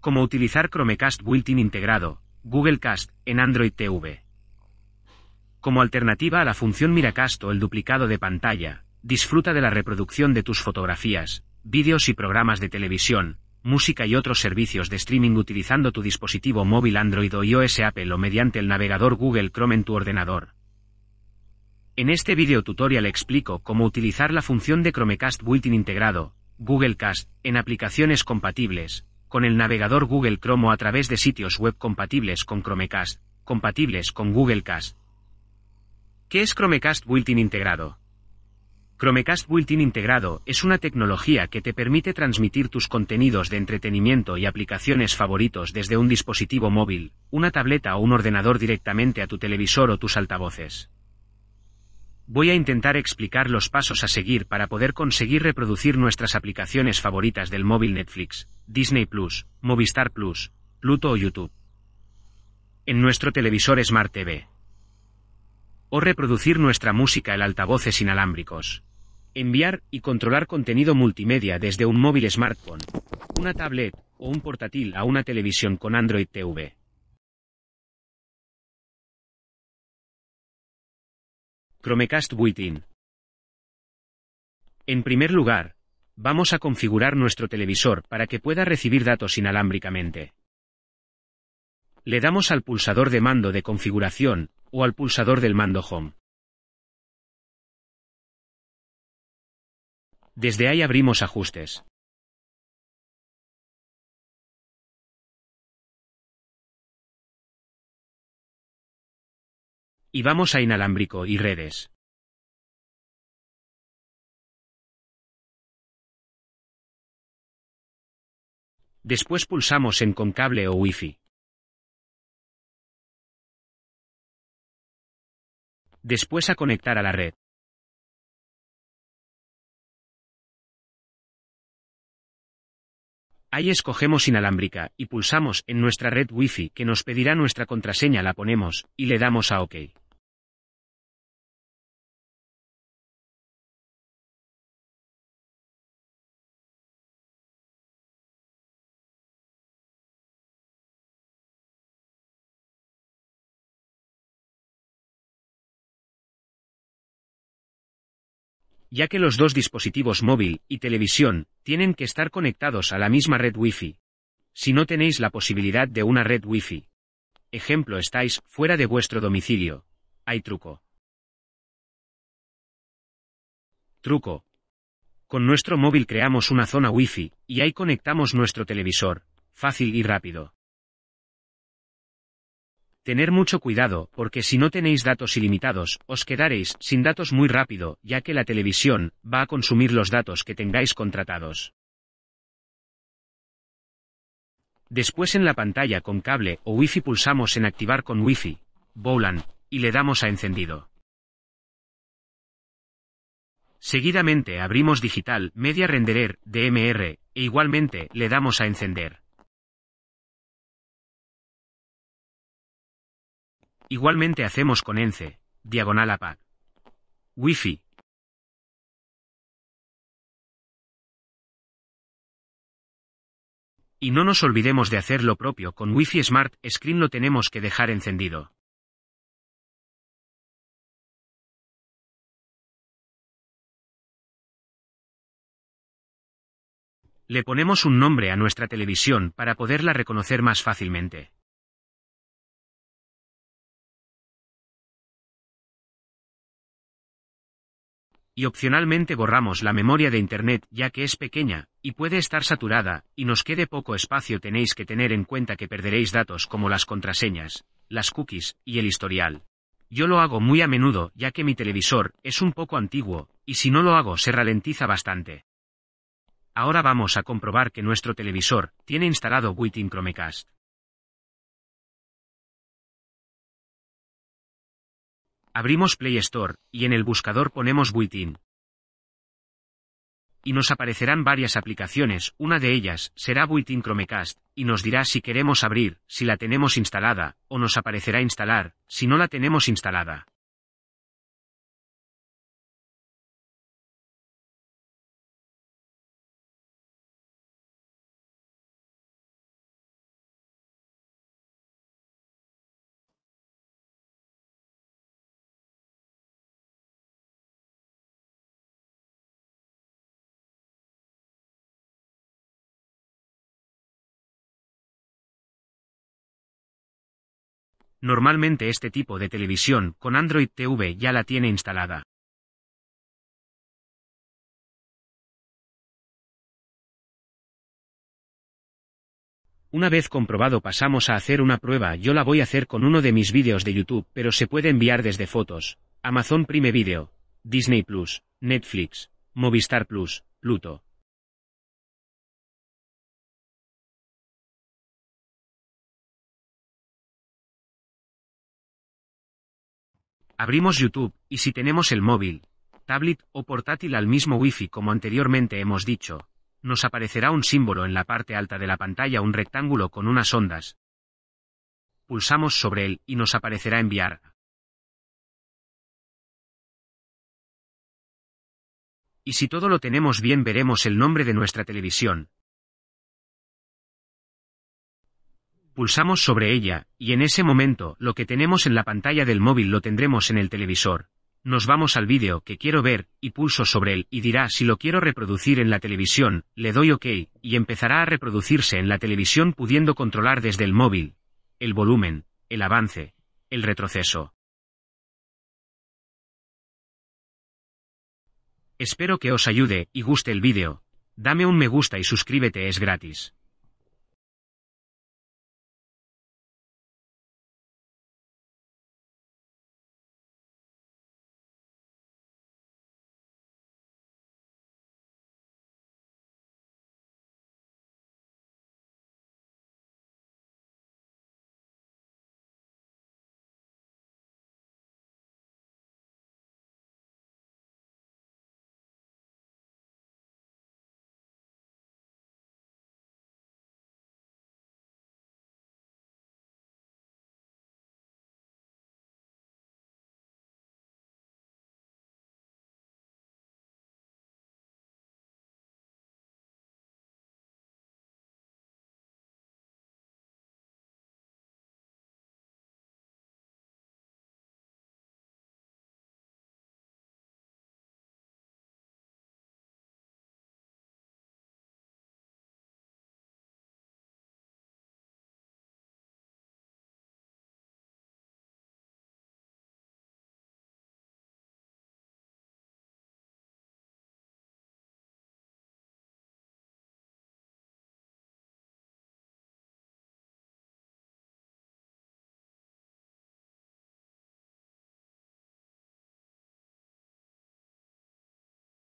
cómo utilizar Chromecast Built-in integrado, Google Cast, en Android TV. Como alternativa a la función Miracast o el duplicado de pantalla, disfruta de la reproducción de tus fotografías, vídeos y programas de televisión, música y otros servicios de streaming utilizando tu dispositivo móvil Android o iOS Apple o mediante el navegador Google Chrome en tu ordenador. En este video tutorial explico cómo utilizar la función de Chromecast Built-in integrado, Google Cast, en aplicaciones compatibles, con el navegador Google Chrome o a través de sitios web compatibles con Chromecast, compatibles con Google Cast. ¿Qué es Chromecast Built-in integrado? Chromecast Built-in integrado es una tecnología que te permite transmitir tus contenidos de entretenimiento y aplicaciones favoritos desde un dispositivo móvil, una tableta o un ordenador directamente a tu televisor o tus altavoces. Voy a intentar explicar los pasos a seguir para poder conseguir reproducir nuestras aplicaciones favoritas del móvil Netflix, Disney Plus, Movistar Plus, Pluto o YouTube. En nuestro televisor Smart TV. O reproducir nuestra música en altavoces inalámbricos. Enviar y controlar contenido multimedia desde un móvil smartphone, una tablet o un portátil a una televisión con Android TV. Chromecast built En primer lugar, vamos a configurar nuestro televisor para que pueda recibir datos inalámbricamente. Le damos al pulsador de mando de configuración o al pulsador del mando Home. Desde ahí abrimos ajustes. Y vamos a inalámbrico y redes. Después pulsamos en con cable o wifi. Después a conectar a la red. Ahí escogemos inalámbrica y pulsamos en nuestra red wifi que nos pedirá nuestra contraseña, la ponemos y le damos a OK. ya que los dos dispositivos móvil y televisión tienen que estar conectados a la misma red Wi-Fi. Si no tenéis la posibilidad de una red Wi-Fi. Ejemplo, estáis fuera de vuestro domicilio. Hay truco. Truco. Con nuestro móvil creamos una zona Wi-Fi y ahí conectamos nuestro televisor, fácil y rápido. Tener mucho cuidado, porque si no tenéis datos ilimitados, os quedaréis sin datos muy rápido, ya que la televisión va a consumir los datos que tengáis contratados. Después en la pantalla con cable o wifi pulsamos en Activar con wifi, fi y le damos a Encendido. Seguidamente abrimos Digital Media Renderer, DMR, e igualmente le damos a Encender. Igualmente hacemos con ence, diagonal APAC. Wi-Fi. Y no nos olvidemos de hacer lo propio con Wi-Fi Smart Screen lo tenemos que dejar encendido. Le ponemos un nombre a nuestra televisión para poderla reconocer más fácilmente. y opcionalmente borramos la memoria de Internet ya que es pequeña, y puede estar saturada, y nos quede poco espacio tenéis que tener en cuenta que perderéis datos como las contraseñas, las cookies, y el historial. Yo lo hago muy a menudo ya que mi televisor es un poco antiguo, y si no lo hago se ralentiza bastante. Ahora vamos a comprobar que nuestro televisor tiene instalado WITIN Chromecast. Abrimos Play Store, y en el buscador ponemos Buitin. Y nos aparecerán varias aplicaciones, una de ellas será Buitin Chromecast, y nos dirá si queremos abrir, si la tenemos instalada, o nos aparecerá instalar, si no la tenemos instalada. Normalmente este tipo de televisión con Android TV ya la tiene instalada. Una vez comprobado pasamos a hacer una prueba, yo la voy a hacer con uno de mis vídeos de YouTube, pero se puede enviar desde fotos, Amazon Prime Video, Disney Plus, Netflix, Movistar Plus, Pluto. Abrimos YouTube, y si tenemos el móvil, tablet o portátil al mismo Wi-Fi como anteriormente hemos dicho, nos aparecerá un símbolo en la parte alta de la pantalla, un rectángulo con unas ondas. Pulsamos sobre él y nos aparecerá enviar. Y si todo lo tenemos bien veremos el nombre de nuestra televisión, Pulsamos sobre ella, y en ese momento, lo que tenemos en la pantalla del móvil lo tendremos en el televisor. Nos vamos al vídeo que quiero ver, y pulso sobre él, y dirá si lo quiero reproducir en la televisión, le doy OK, y empezará a reproducirse en la televisión pudiendo controlar desde el móvil, el volumen, el avance, el retroceso. Espero que os ayude y guste el vídeo. Dame un me gusta y suscríbete es gratis.